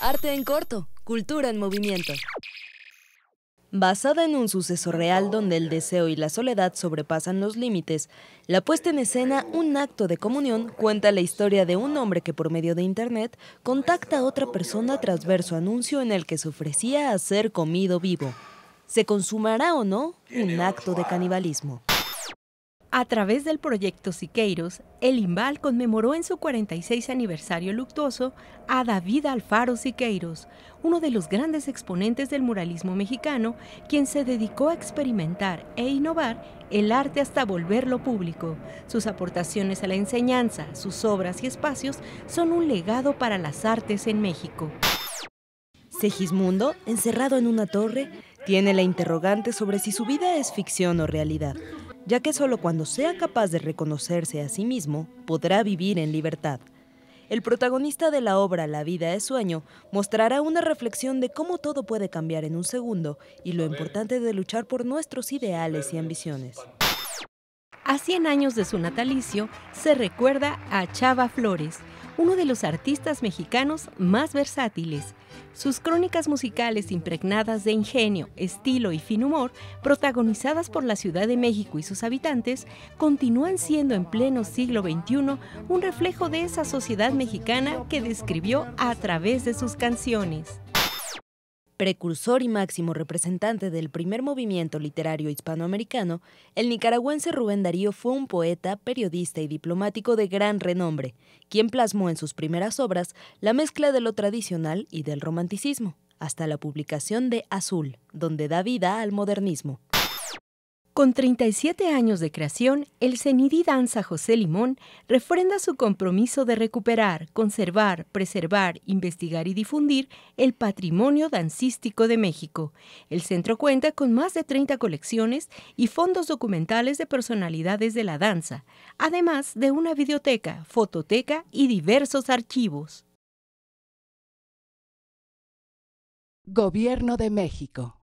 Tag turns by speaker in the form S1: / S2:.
S1: Arte en corto, cultura en movimiento. Basada en un suceso real donde el deseo y la soledad sobrepasan los límites, la puesta en escena Un acto de comunión cuenta la historia de un hombre que por medio de Internet contacta a otra persona tras ver su anuncio en el que se ofrecía a ser comido vivo. ¿Se consumará o no un acto de canibalismo?
S2: A través del proyecto Siqueiros, el IMBAL conmemoró en su 46 aniversario luctuoso a David Alfaro Siqueiros, uno de los grandes exponentes del muralismo mexicano, quien se dedicó a experimentar e innovar el arte hasta volverlo público. Sus aportaciones a la enseñanza, sus obras y espacios son un legado para las artes en
S1: México. Segismundo, encerrado en una torre, tiene la interrogante sobre si su vida es ficción o realidad ya que solo cuando sea capaz de reconocerse a sí mismo podrá vivir en libertad. El protagonista de la obra La vida es sueño mostrará una reflexión de cómo todo puede cambiar en un segundo y lo importante de luchar por nuestros ideales y ambiciones.
S2: A 100 años de su natalicio se recuerda a Chava Flores, uno de los artistas mexicanos más versátiles. Sus crónicas musicales impregnadas de ingenio, estilo y fin humor, protagonizadas por la Ciudad de México y sus habitantes, continúan siendo en pleno siglo XXI un reflejo de esa sociedad mexicana que describió a
S1: través de sus canciones. Precursor y máximo representante del primer movimiento literario hispanoamericano, el nicaragüense Rubén Darío fue un poeta, periodista y diplomático de gran renombre, quien plasmó en sus primeras obras la mezcla de lo tradicional y del romanticismo, hasta la publicación de Azul, donde da vida al modernismo. Con 37 años de creación, el Cenidi Danza
S2: José Limón refrenda su compromiso de recuperar, conservar, preservar, investigar y difundir el patrimonio dancístico de México. El centro cuenta con más de 30 colecciones y fondos documentales de personalidades de la danza, además de una videoteca, fototeca y diversos archivos.
S1: Gobierno de México